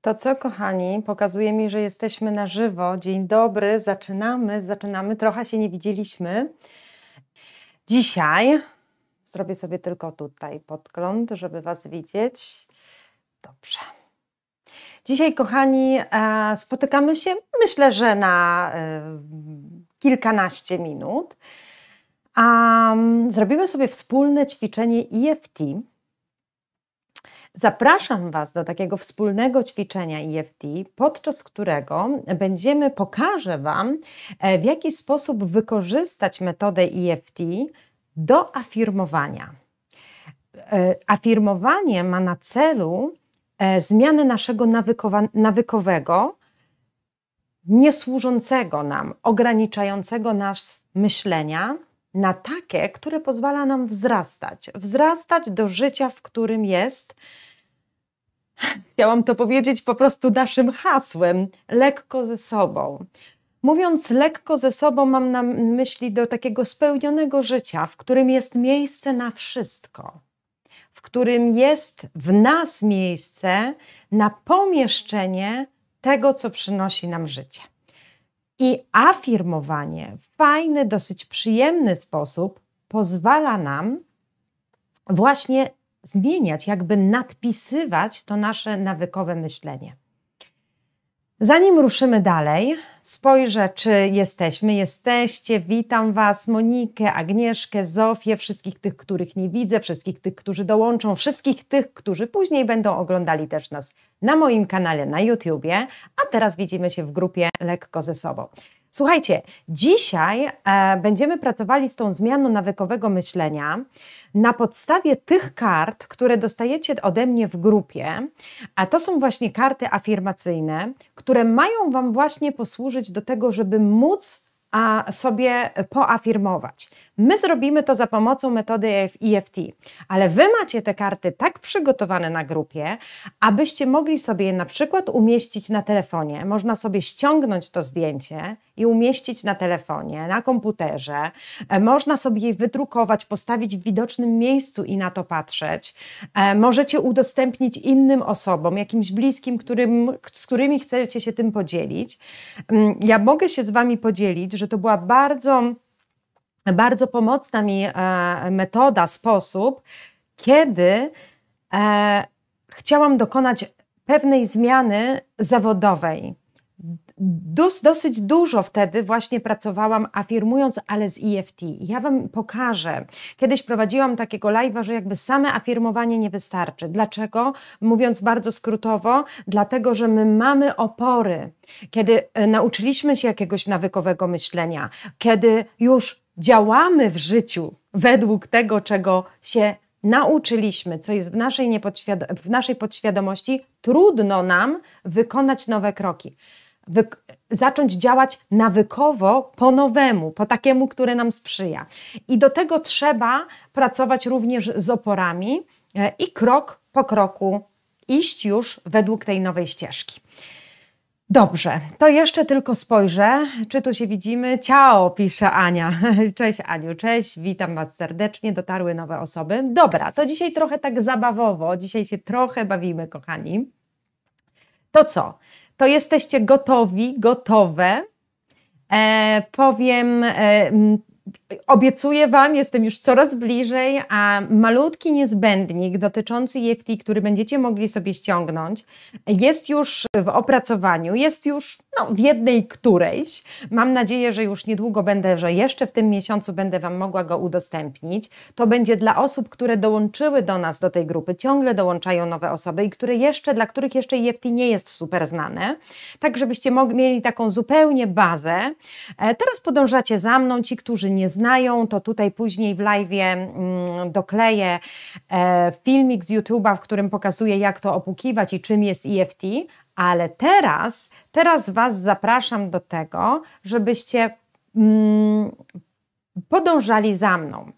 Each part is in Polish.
To co, kochani, pokazuje mi, że jesteśmy na żywo. Dzień dobry, zaczynamy, zaczynamy. Trochę się nie widzieliśmy. Dzisiaj zrobię sobie tylko tutaj podgląd, żeby Was widzieć. Dobrze. Dzisiaj, kochani, e, spotykamy się myślę, że na e, kilkanaście minut. Mm, zrobimy sobie wspólne ćwiczenie EFT Zapraszam Was do takiego wspólnego ćwiczenia EFT, podczas którego będziemy, pokażę Wam, e, w jaki sposób wykorzystać metodę EFT do afirmowania. E, afirmowanie ma na celu e, zmianę naszego nawykowa- nawykowego, niesłużącego nam, ograniczającego nas myślenia na takie, które pozwala nam wzrastać. Wzrastać do życia, w którym jest. Chciałam to powiedzieć po prostu naszym hasłem: lekko ze sobą. Mówiąc lekko ze sobą, mam na myśli do takiego spełnionego życia, w którym jest miejsce na wszystko, w którym jest w nas miejsce na pomieszczenie tego, co przynosi nam życie. I afirmowanie w fajny, dosyć przyjemny sposób pozwala nam właśnie zmieniać, jakby nadpisywać to nasze nawykowe myślenie. Zanim ruszymy dalej, spojrzę, czy jesteśmy. Jesteście, witam Was, Monikę, Agnieszkę, Zofię, wszystkich tych, których nie widzę, wszystkich tych, którzy dołączą, wszystkich tych, którzy później będą oglądali też nas na moim kanale na YouTubie, a teraz widzimy się w grupie Lekko ze sobą. Słuchajcie, dzisiaj e, będziemy pracowali z tą zmianą nawykowego myślenia na podstawie tych kart, które dostajecie ode mnie w grupie. A to są właśnie karty afirmacyjne, które mają Wam właśnie posłużyć do tego, żeby móc a sobie poafirmować. My zrobimy to za pomocą metody EFT, e ale Wy macie te karty tak przygotowane na grupie, abyście mogli sobie je na przykład umieścić na telefonie. Można sobie ściągnąć to zdjęcie i umieścić na telefonie, na komputerze. E, można sobie jej wydrukować, postawić w widocznym miejscu i na to patrzeć. E, możecie udostępnić innym osobom, jakimś bliskim, którym, z którymi chcecie się tym podzielić. Mm, ja mogę się z Wami podzielić, że to była bardzo, bardzo pomocna mi e, metoda, sposób, kiedy chciałam dokonać pewnej zmiany zawodowej Dos, dosyć dużo wtedy właśnie pracowałam, afirmując, ale z EFT. Ja Wam pokażę. Kiedyś prowadziłam takiego live'a, że jakby same afirmowanie nie wystarczy. Dlaczego? Mówiąc bardzo skrótowo, dlatego, że my mamy opory. Kiedy e, nauczyliśmy się jakiegoś nawykowego myślenia, kiedy już działamy w życiu według tego, czego się nauczyliśmy, co jest w naszej, w naszej podświadomości, trudno nam wykonać nowe kroki zacząć działać nawykowo po nowemu, po takiemu, który nam sprzyja. I do tego trzeba pracować również z oporami e, i krok po kroku iść już według tej nowej ścieżki. Dobrze, to jeszcze tylko spojrzę, czy tu się widzimy. Ciao, pisze Ania. Cześć Aniu, cześć, witam Was serdecznie, dotarły nowe osoby. Dobra, to dzisiaj trochę tak zabawowo, dzisiaj się trochę bawimy, kochani. To co? to jesteście gotowi, gotowe. E, powiem, e, Obiecuję Wam, jestem już coraz bliżej, a malutki niezbędnik dotyczący EFT, który będziecie mogli sobie ściągnąć, jest już w opracowaniu, jest już no, w jednej którejś. Mam nadzieję, że już niedługo będę, że jeszcze w tym miesiącu będę Wam mogła go udostępnić. To będzie dla osób, które dołączyły do nas, do tej grupy, ciągle dołączają nowe osoby i które jeszcze, dla których jeszcze EFT nie jest super znane, tak żebyście mogli, mieli taką zupełnie bazę. E, teraz podążacie za mną, ci, którzy nie znają, znają, to tutaj później w live mm, dokleję e, filmik z YouTube'a, w którym pokazuję, jak to opukiwać i czym jest EFT, ale teraz, teraz Was zapraszam do tego, żebyście mm, podążali za mną.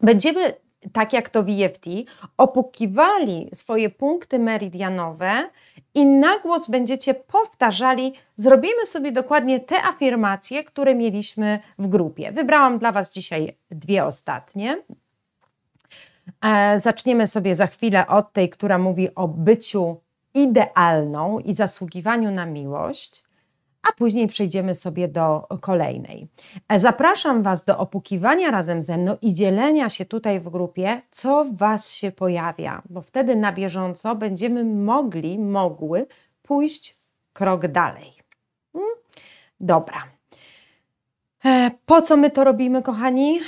Będziemy tak jak to VFT, e opukiwali swoje punkty meridianowe i na głos będziecie powtarzali, zrobimy sobie dokładnie te afirmacje, które mieliśmy w grupie. Wybrałam dla Was dzisiaj dwie ostatnie. E, zaczniemy sobie za chwilę od tej, która mówi o byciu idealną i zasługiwaniu na miłość a później przejdziemy sobie do kolejnej. E, zapraszam Was do opukiwania razem ze mną i dzielenia się tutaj w grupie, co w Was się pojawia, bo wtedy na bieżąco będziemy mogli, mogły pójść krok dalej. Hmm? Dobra. E, po co my to robimy, kochani?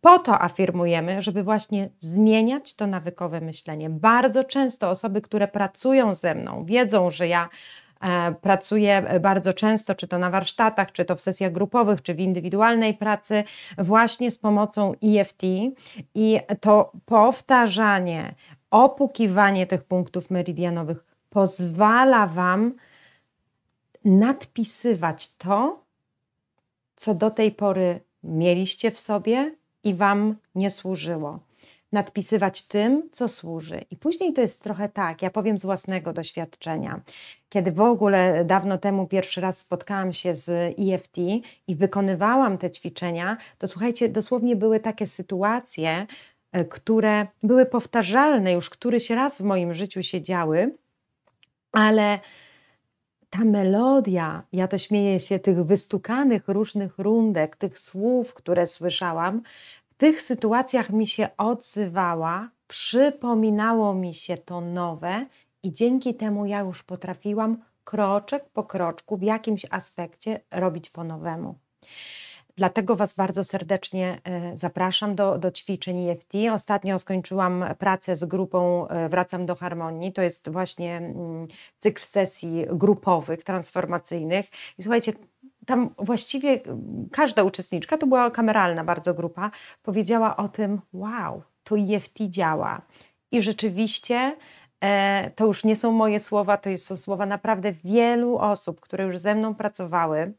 Po to afirmujemy, żeby właśnie zmieniać to nawykowe myślenie. Bardzo często osoby, które pracują ze mną, wiedzą, że ja E, pracuję e, bardzo często, czy to na warsztatach, czy to w sesjach grupowych, czy w indywidualnej pracy, właśnie z pomocą EFT i to powtarzanie, opukiwanie tych punktów meridianowych pozwala Wam nadpisywać to, co do tej pory mieliście w sobie i Wam nie służyło nadpisywać tym, co służy. I później to jest trochę tak, ja powiem z własnego doświadczenia. Kiedy w ogóle dawno temu pierwszy raz spotkałam się z EFT i wykonywałam te ćwiczenia, to słuchajcie, dosłownie były takie sytuacje, e, które były powtarzalne, już któryś raz w moim życiu się działy, ale ta melodia, ja to śmieję się, tych wystukanych różnych rundek, tych słów, które słyszałam, w tych sytuacjach mi się odzywała, przypominało mi się to nowe i dzięki temu ja już potrafiłam kroczek po kroczku w jakimś aspekcie robić po nowemu. Dlatego Was bardzo serdecznie e, zapraszam do, do ćwiczeń EFT. Ostatnio skończyłam pracę z grupą e, Wracam do Harmonii. To jest właśnie mm, cykl sesji grupowych, transformacyjnych. I słuchajcie, tam właściwie y, każda uczestniczka, to była kameralna bardzo grupa, powiedziała o tym, wow, to EFT działa. I rzeczywiście e, to już nie są moje słowa, to są słowa naprawdę wielu osób, które już ze mną pracowały.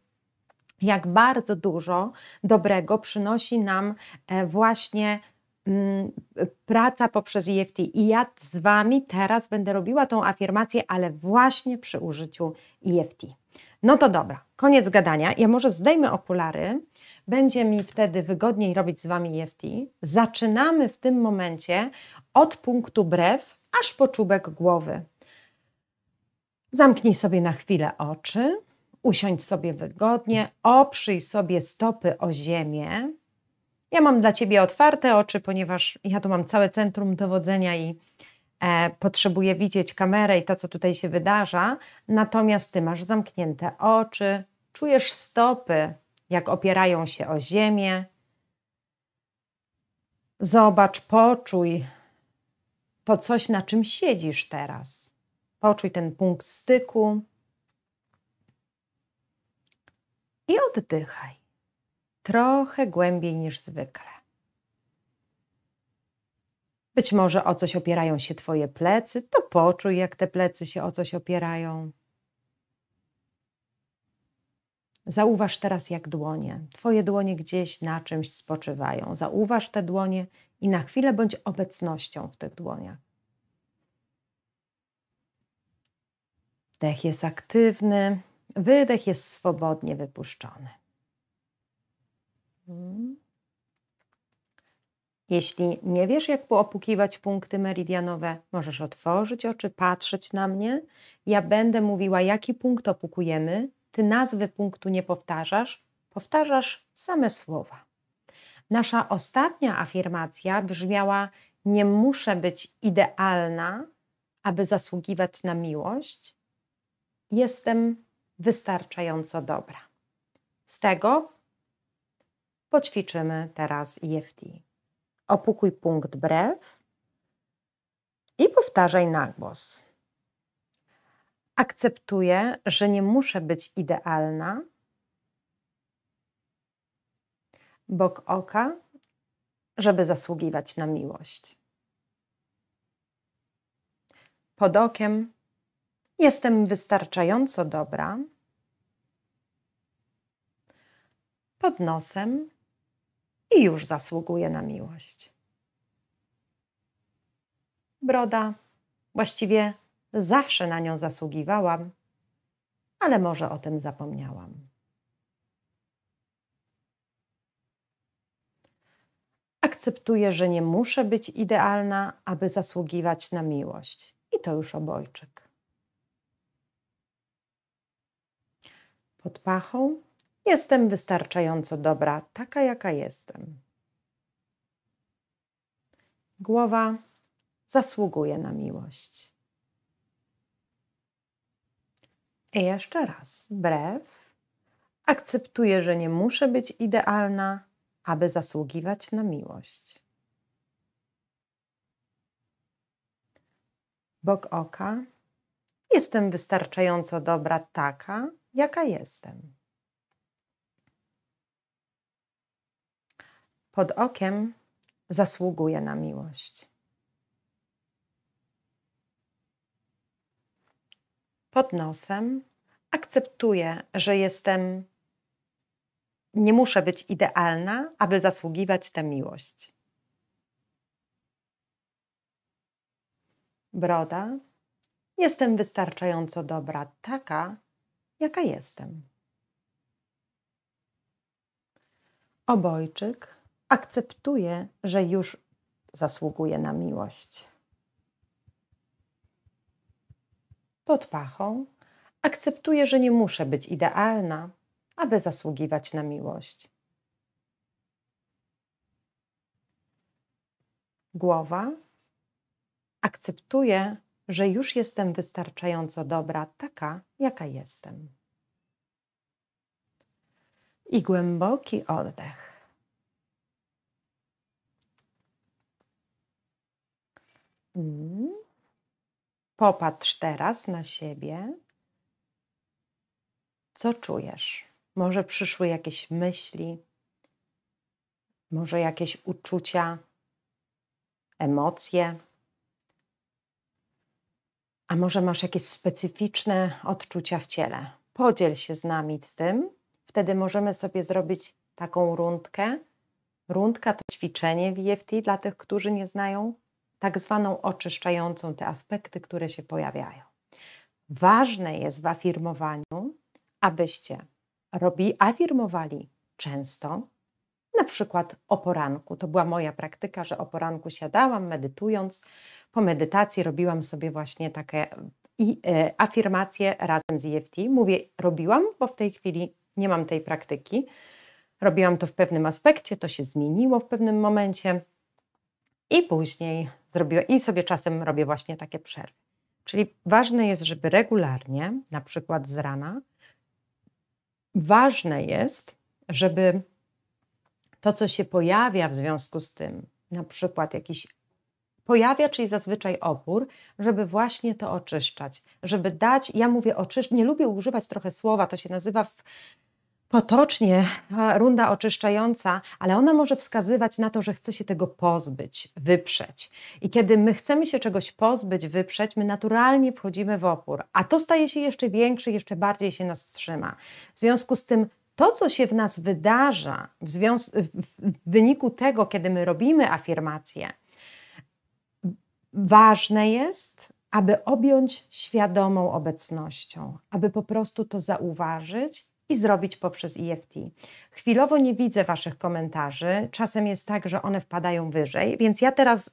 Jak bardzo dużo dobrego przynosi nam e, właśnie mm, praca poprzez EFT. I ja z Wami teraz będę robiła tą afirmację, ale właśnie przy użyciu EFT. No to dobra, koniec gadania. Ja może zdejmę okulary, będzie mi wtedy wygodniej robić z Wami EFT. Zaczynamy w tym momencie od punktu brew aż po czubek głowy. Zamknij sobie na chwilę oczy, usiądź sobie wygodnie, oprzyj sobie stopy o ziemię. Ja mam dla Ciebie otwarte oczy, ponieważ ja tu mam całe centrum dowodzenia i E, potrzebuje widzieć kamerę i to, co tutaj się wydarza, natomiast ty masz zamknięte oczy, czujesz stopy, jak opierają się o ziemię. Zobacz, poczuj to coś, na czym siedzisz teraz. Poczuj ten punkt styku i oddychaj trochę głębiej niż zwykle. Być może o coś opierają się Twoje plecy, to poczuj, jak te plecy się o coś opierają. Zauważ teraz, jak dłonie, Twoje dłonie gdzieś na czymś spoczywają. Zauważ te dłonie i na chwilę bądź obecnością w tych dłoniach. Dech jest aktywny, wydech jest swobodnie wypuszczony. Hmm. Jeśli nie wiesz, jak poopukiwać punkty meridianowe, możesz otworzyć oczy, patrzeć na mnie. Ja będę mówiła, jaki punkt opukujemy. Ty nazwy punktu nie powtarzasz, powtarzasz same słowa. Nasza ostatnia afirmacja brzmiała: Nie muszę być idealna, aby zasługiwać na miłość. Jestem wystarczająco dobra. Z tego poćwiczymy teraz EFT. Opukuj punkt brew i powtarzaj na głos. Akceptuję, że nie muszę być idealna. Bok oka, żeby zasługiwać na miłość. Pod okiem jestem wystarczająco dobra. Pod nosem i już zasługuje na miłość. Broda, właściwie zawsze na nią zasługiwałam, ale może o tym zapomniałam. Akceptuję, że nie muszę być idealna, aby zasługiwać na miłość. I to już obojczyk. Pod pachą Jestem wystarczająco dobra, taka jaka jestem. Głowa zasługuje na miłość. I jeszcze raz, brew. Akceptuję, że nie muszę być idealna, aby zasługiwać na miłość. Bok oka. Jestem wystarczająco dobra taka, jaka jestem. pod okiem zasługuje na miłość. Pod nosem akceptuję, że jestem, nie muszę być idealna, aby zasługiwać tę miłość. Broda, jestem wystarczająco dobra, taka, jaka jestem. Obojczyk, akceptuje, że już zasługuje na miłość. Pod pachą akceptuję, że nie muszę być idealna, aby zasługiwać na miłość. Głowa akceptuje, że już jestem wystarczająco dobra, taka, jaka jestem. I głęboki oddech. Popatrz teraz na siebie. Co czujesz? Może przyszły jakieś myśli, może jakieś uczucia, emocje. A może masz jakieś specyficzne odczucia w ciele? Podziel się z nami z tym. Wtedy możemy sobie zrobić taką rundkę. Rundka to ćwiczenie VFT e dla tych, którzy nie znają tak zwaną oczyszczającą te aspekty, które się pojawiają. Ważne jest w afirmowaniu, abyście robi, afirmowali często, na przykład o poranku. To była moja praktyka, że o poranku siadałam, medytując. Po medytacji robiłam sobie właśnie takie e, afirmacje razem z EFT. Mówię, robiłam, bo w tej chwili nie mam tej praktyki. Robiłam to w pewnym aspekcie, to się zmieniło w pewnym momencie. I później zrobiła, i sobie czasem robię właśnie takie przerwy. Czyli ważne jest, żeby regularnie, na przykład z rana, ważne jest, żeby to, co się pojawia w związku z tym, na przykład jakiś pojawia, czyli zazwyczaj opór, żeby właśnie to oczyszczać, żeby dać, ja mówię oczyszczać, nie lubię używać trochę słowa, to się nazywa w potocznie runda oczyszczająca, ale ona może wskazywać na to, że chce się tego pozbyć, wyprzeć. I kiedy my chcemy się czegoś pozbyć, wyprzeć, my naturalnie wchodzimy w opór, a to staje się jeszcze większy, jeszcze bardziej się nas trzyma. W związku z tym to, co się w nas wydarza w, w wyniku tego, kiedy my robimy afirmację, ważne jest, aby objąć świadomą obecnością, aby po prostu to zauważyć i zrobić poprzez EFT. Chwilowo nie widzę Waszych komentarzy. Czasem jest tak, że one wpadają wyżej, więc ja teraz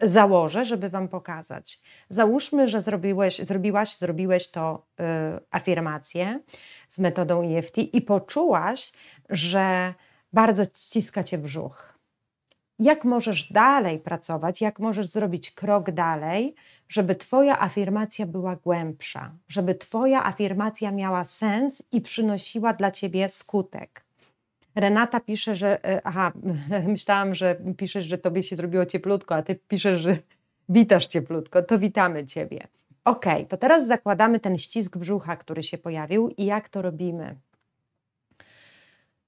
założę, żeby Wam pokazać. Załóżmy, że zrobiłeś, zrobiłaś, zrobiłeś to y, afirmację z metodą EFT i poczułaś, że bardzo ściska Cię brzuch jak możesz dalej pracować, jak możesz zrobić krok dalej, żeby Twoja afirmacja była głębsza, żeby Twoja afirmacja miała sens i przynosiła dla Ciebie skutek. Renata pisze, że. E, aha, myślałam, że piszesz, że tobie się zrobiło cieplutko, a ty piszesz, że witasz cieplutko, to witamy Ciebie. Ok, to teraz zakładamy ten ścisk brzucha, który się pojawił i jak to robimy.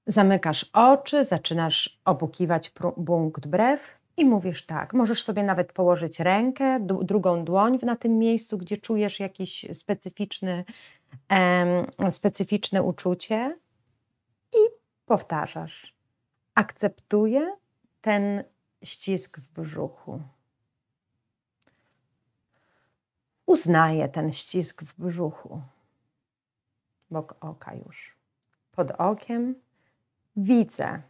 Zamykasz oczy, zaczynasz obukiwać punkt brew i mówisz tak. Możesz sobie nawet położyć rękę, drugą dłoń na tym miejscu, gdzie czujesz jakiś specyficzny, em, specyficzne uczucie i powtarzasz. Akceptuję ten ścisk w brzuchu. Uznaję ten ścisk w brzuchu. Bok oka już. Pod okiem Widzę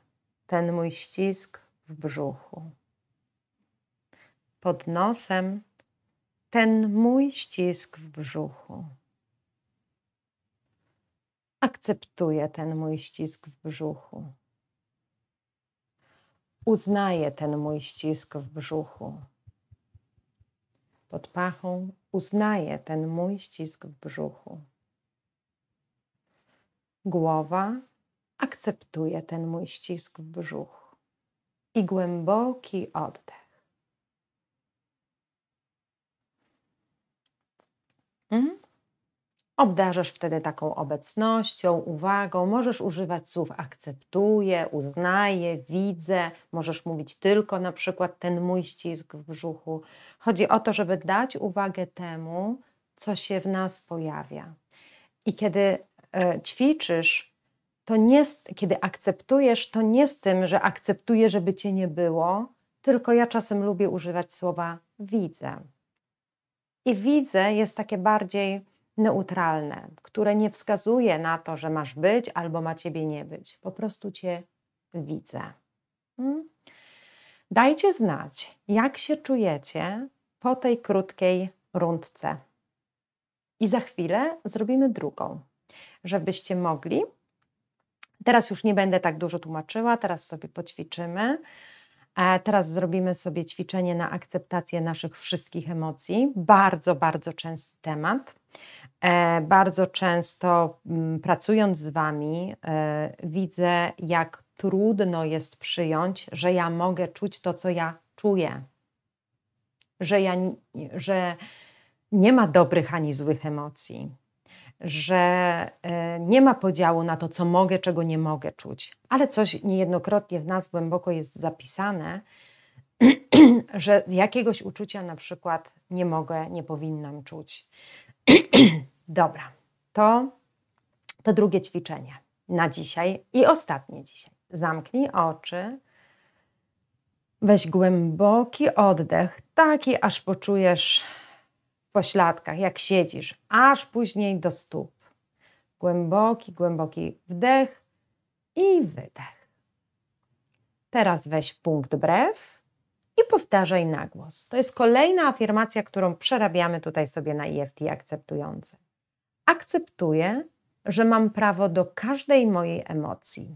ten mój ścisk w brzuchu. Pod nosem ten mój ścisk w brzuchu. Akceptuję ten mój ścisk w brzuchu. Uznaję ten mój ścisk w brzuchu. Pod pachą uznaję ten mój ścisk w brzuchu. Głowa akceptuję ten mój ścisk w brzuchu i głęboki oddech. Mhm. Obdarzasz wtedy taką obecnością, uwagą. Możesz używać słów akceptuję, uznaję, widzę. Możesz mówić tylko na przykład ten mój ścisk w brzuchu. Chodzi o to, żeby dać uwagę temu, co się w nas pojawia. I kiedy e, ćwiczysz to nie, kiedy akceptujesz, to nie z tym, że akceptuję, żeby cię nie było, tylko ja czasem lubię używać słowa widzę. I widzę jest takie bardziej neutralne, które nie wskazuje na to, że masz być albo ma ciebie nie być. Po prostu cię widzę. Hmm? Dajcie znać, jak się czujecie po tej krótkiej rundce. I za chwilę zrobimy drugą, żebyście mogli Teraz już nie będę tak dużo tłumaczyła, teraz sobie poćwiczymy. E, teraz zrobimy sobie ćwiczenie na akceptację naszych wszystkich emocji. Bardzo, bardzo częsty temat. E, bardzo często mm, pracując z Wami, e, widzę, jak trudno jest przyjąć, że ja mogę czuć to, co ja czuję. Że, ja, że nie ma dobrych ani złych emocji że e, nie ma podziału na to, co mogę, czego nie mogę czuć, ale coś niejednokrotnie w nas głęboko jest zapisane, że jakiegoś uczucia na przykład nie mogę, nie powinnam czuć. Dobra, to, to drugie ćwiczenie na dzisiaj i ostatnie dzisiaj. Zamknij oczy. Weź głęboki oddech, taki aż poczujesz pośladkach, jak siedzisz, aż później do stóp. Głęboki, głęboki wdech i wydech. Teraz weź punkt brew i powtarzaj na głos. To jest kolejna afirmacja, którą przerabiamy tutaj sobie na EFT akceptujące. Akceptuję, że mam prawo do każdej mojej emocji.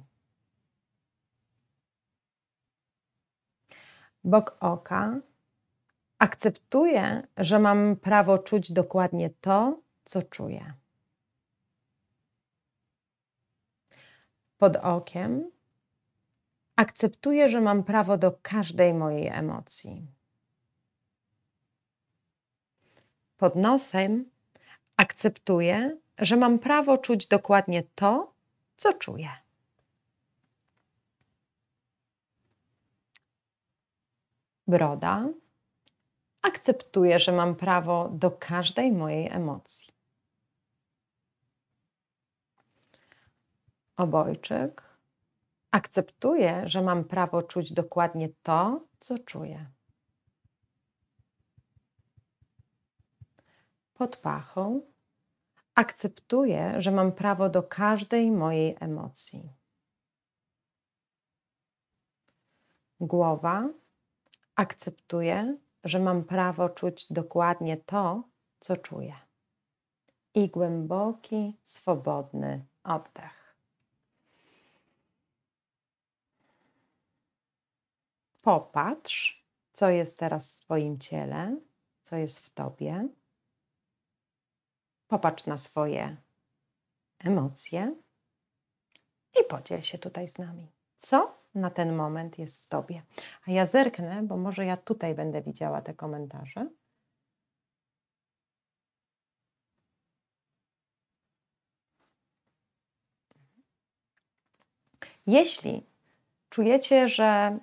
Bok oka akceptuję, że mam prawo czuć dokładnie to, co czuję. Pod okiem akceptuję, że mam prawo do każdej mojej emocji. Pod nosem akceptuję, że mam prawo czuć dokładnie to, co czuję. Broda akceptuję, że mam prawo do każdej mojej emocji. Obojczyk. Akceptuję, że mam prawo czuć dokładnie to, co czuję. Pod pachą. Akceptuję, że mam prawo do każdej mojej emocji. Głowa. Akceptuję, że mam prawo czuć dokładnie to, co czuję. I głęboki, swobodny oddech. Popatrz, co jest teraz w Twoim ciele, co jest w Tobie. Popatrz na swoje emocje i podziel się tutaj z nami. Co na ten moment jest w tobie. A ja zerknę, bo może ja tutaj będę widziała te komentarze. Jeśli czujecie, że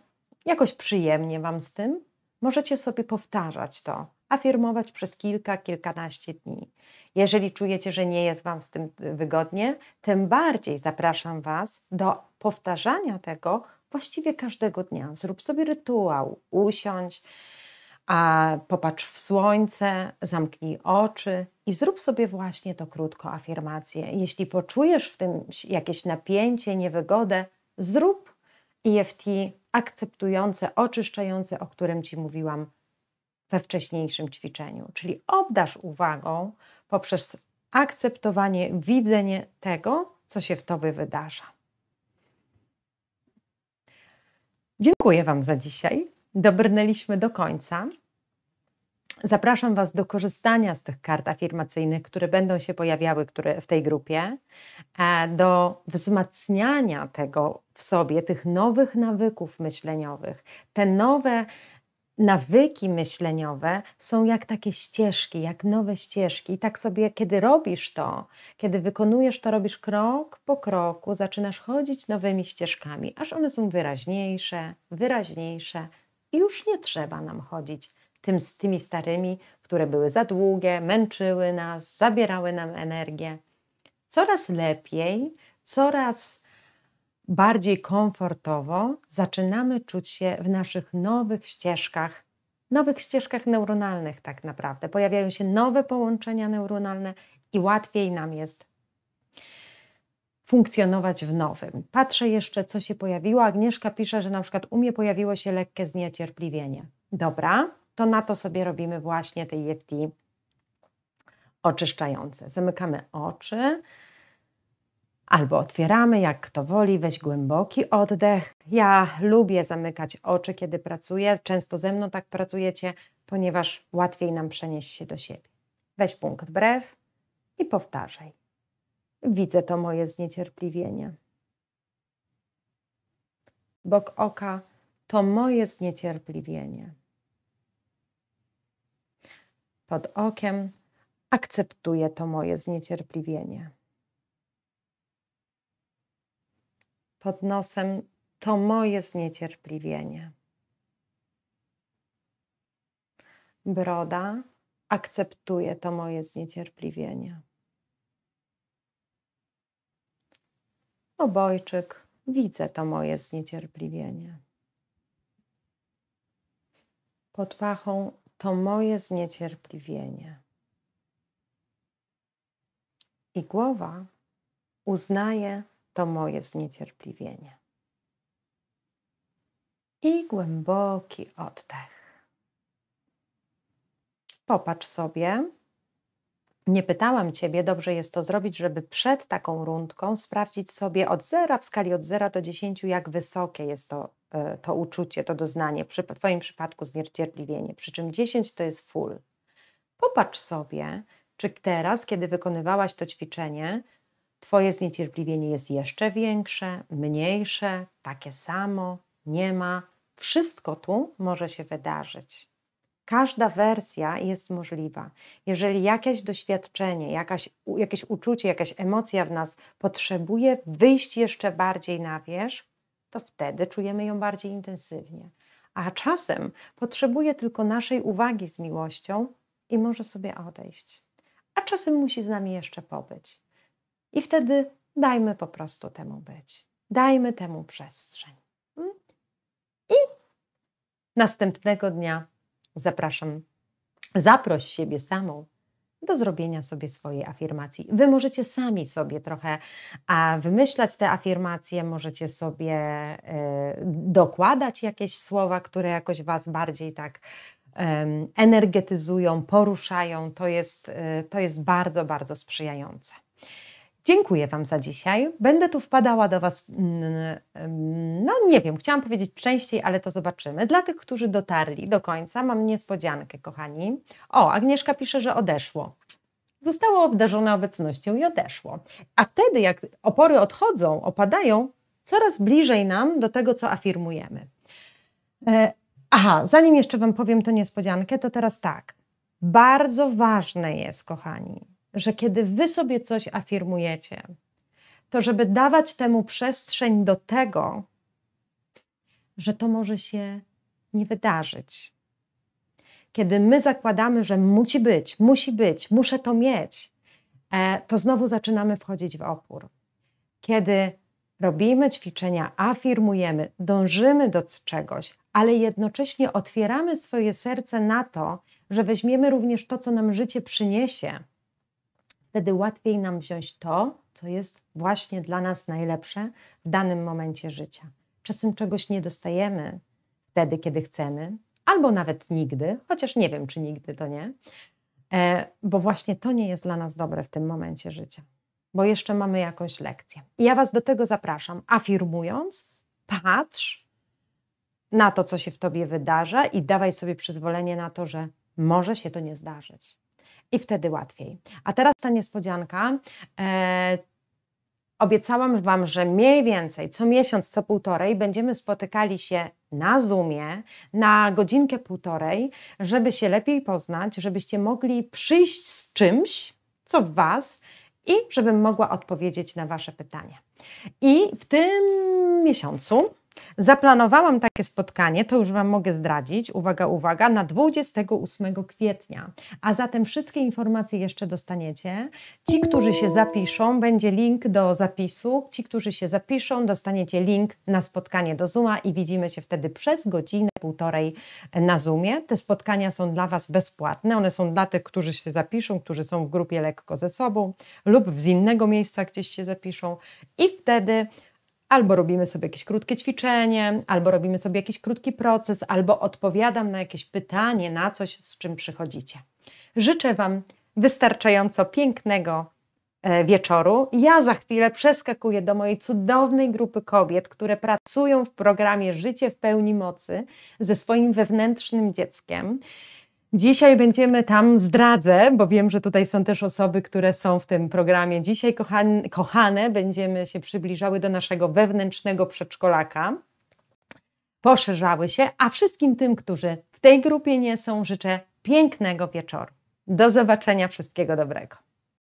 jakoś przyjemnie Wam z tym, możecie sobie powtarzać to, afirmować przez kilka, kilkanaście dni. Jeżeli czujecie, że nie jest Wam z tym wygodnie, tym bardziej zapraszam Was do powtarzania tego właściwie każdego dnia. Zrób sobie rytuał, usiądź, a popatrz w słońce, zamknij oczy i zrób sobie właśnie to krótko afirmację. Jeśli poczujesz w tym jakieś napięcie, niewygodę, zrób EFT akceptujące, oczyszczające, o którym Ci mówiłam we wcześniejszym ćwiczeniu. Czyli obdasz uwagą poprzez akceptowanie, widzenie tego, co się w Tobie wydarza. Dziękuję Wam za dzisiaj. Dobrnęliśmy do końca. Zapraszam Was do korzystania z tych kart afirmacyjnych, które będą się pojawiały które w tej grupie, e, do wzmacniania tego w sobie, tych nowych nawyków myśleniowych, te nowe nawyki myśleniowe są jak takie ścieżki, jak nowe ścieżki. I tak sobie, kiedy robisz to, kiedy wykonujesz to, robisz krok po kroku, zaczynasz chodzić nowymi ścieżkami, aż one są wyraźniejsze, wyraźniejsze i już nie trzeba nam chodzić tym, z tymi starymi, które były za długie, męczyły nas, zabierały nam energię. Coraz lepiej, coraz bardziej komfortowo zaczynamy czuć się w naszych nowych ścieżkach, nowych ścieżkach neuronalnych tak naprawdę. Pojawiają się nowe połączenia neuronalne i łatwiej nam jest funkcjonować w nowym. Patrzę jeszcze, co się pojawiło. Agnieszka pisze, że na przykład u mnie pojawiło się lekkie zniecierpliwienie. Dobra, to na to sobie robimy właśnie te EFT oczyszczające. Zamykamy oczy. Albo otwieramy, jak kto woli, weź głęboki oddech. Ja lubię zamykać oczy, kiedy pracuję. Często ze mną tak pracujecie, ponieważ łatwiej nam przenieść się do siebie. Weź punkt brew i powtarzaj. Widzę to moje zniecierpliwienie. Bok oka to moje zniecierpliwienie. Pod okiem akceptuję to moje zniecierpliwienie. pod nosem to moje zniecierpliwienie. Broda akceptuje to moje zniecierpliwienie. Obojczyk, widzę to moje zniecierpliwienie. Pod pachą to moje zniecierpliwienie. I głowa uznaje to moje zniecierpliwienie. I głęboki oddech. Popatrz sobie. Nie pytałam Ciebie, dobrze jest to zrobić, żeby przed taką rundką sprawdzić sobie od zera, w skali od zera do dziesięciu, jak wysokie jest to, e, to uczucie, to doznanie, przy Twoim przypadku zniecierpliwienie. Przy czym dziesięć to jest full. Popatrz sobie, czy teraz, kiedy wykonywałaś to ćwiczenie, Twoje zniecierpliwienie jest jeszcze większe, mniejsze, takie samo, nie ma. Wszystko tu może się wydarzyć. Każda wersja jest możliwa. Jeżeli jakieś doświadczenie, jakaś, jakieś uczucie, jakaś emocja w nas potrzebuje wyjść jeszcze bardziej na wierzch, to wtedy czujemy ją bardziej intensywnie. A czasem potrzebuje tylko naszej uwagi z miłością i może sobie odejść. A czasem musi z nami jeszcze pobyć. I wtedy dajmy po prostu temu być. Dajmy temu przestrzeń. Mm? I następnego dnia zapraszam, zaproś siebie samą do zrobienia sobie swojej afirmacji. Wy możecie sami sobie trochę a, wymyślać te afirmacje, możecie sobie y, dokładać jakieś słowa, które jakoś Was bardziej tak y, energetyzują, poruszają. To jest, y, to jest bardzo, bardzo sprzyjające. Dziękuję Wam za dzisiaj. Będę tu wpadała do Was, mm, mm, no nie wiem, chciałam powiedzieć częściej, ale to zobaczymy. Dla tych, którzy dotarli do końca, mam niespodziankę, kochani. O, Agnieszka pisze, że odeszło. Zostało obdarzone obecnością i odeszło. A wtedy, jak opory odchodzą, opadają, coraz bliżej nam do tego, co afirmujemy. E, aha, zanim jeszcze Wam powiem tę niespodziankę, to teraz tak. Bardzo ważne jest, kochani, że kiedy wy sobie coś afirmujecie, to żeby dawać temu przestrzeń do tego, że to może się nie wydarzyć. Kiedy my zakładamy, że musi być, musi być, muszę to mieć, e, to znowu zaczynamy wchodzić w opór. Kiedy robimy ćwiczenia, afirmujemy, dążymy do czegoś, ale jednocześnie otwieramy swoje serce na to, że weźmiemy również to, co nam życie przyniesie Wtedy łatwiej nam wziąć to, co jest właśnie dla nas najlepsze w danym momencie życia. Czasem czegoś nie dostajemy wtedy, kiedy chcemy, albo nawet nigdy, chociaż nie wiem, czy nigdy to nie, e, bo właśnie to nie jest dla nas dobre w tym momencie życia, bo jeszcze mamy jakąś lekcję. I ja Was do tego zapraszam, afirmując, patrz na to, co się w Tobie wydarza i dawaj sobie przyzwolenie na to, że może się to nie zdarzyć i wtedy łatwiej. A teraz ta niespodzianka. E, obiecałam Wam, że mniej więcej co miesiąc, co półtorej będziemy spotykali się na Zoomie na godzinkę półtorej, żeby się lepiej poznać, żebyście mogli przyjść z czymś, co w Was i żebym mogła odpowiedzieć na Wasze pytania. I w tym miesiącu Zaplanowałam takie spotkanie, to już Wam mogę zdradzić, uwaga, uwaga, na 28 kwietnia. A zatem wszystkie informacje jeszcze dostaniecie. Ci, którzy się zapiszą, będzie link do zapisu. Ci, którzy się zapiszą, dostaniecie link na spotkanie do Zooma i widzimy się wtedy przez godzinę, półtorej na Zoomie. Te spotkania są dla Was bezpłatne. One są dla tych, którzy się zapiszą, którzy są w grupie lekko ze sobą lub z innego miejsca gdzieś się zapiszą i wtedy albo robimy sobie jakieś krótkie ćwiczenie, albo robimy sobie jakiś krótki proces, albo odpowiadam na jakieś pytanie, na coś, z czym przychodzicie. Życzę Wam wystarczająco pięknego e, wieczoru. Ja za chwilę przeskakuję do mojej cudownej grupy kobiet, które pracują w programie Życie w pełni mocy ze swoim wewnętrznym dzieckiem. Dzisiaj będziemy tam, zdradzę, bo wiem, że tutaj są też osoby, które są w tym programie. Dzisiaj, kochane, kochane będziemy się przybliżały do naszego wewnętrznego przedszkolaka. Poszerzały się, a wszystkim tym, którzy w tej grupie nie są, życzę pięknego wieczoru. Do zobaczenia, wszystkiego dobrego.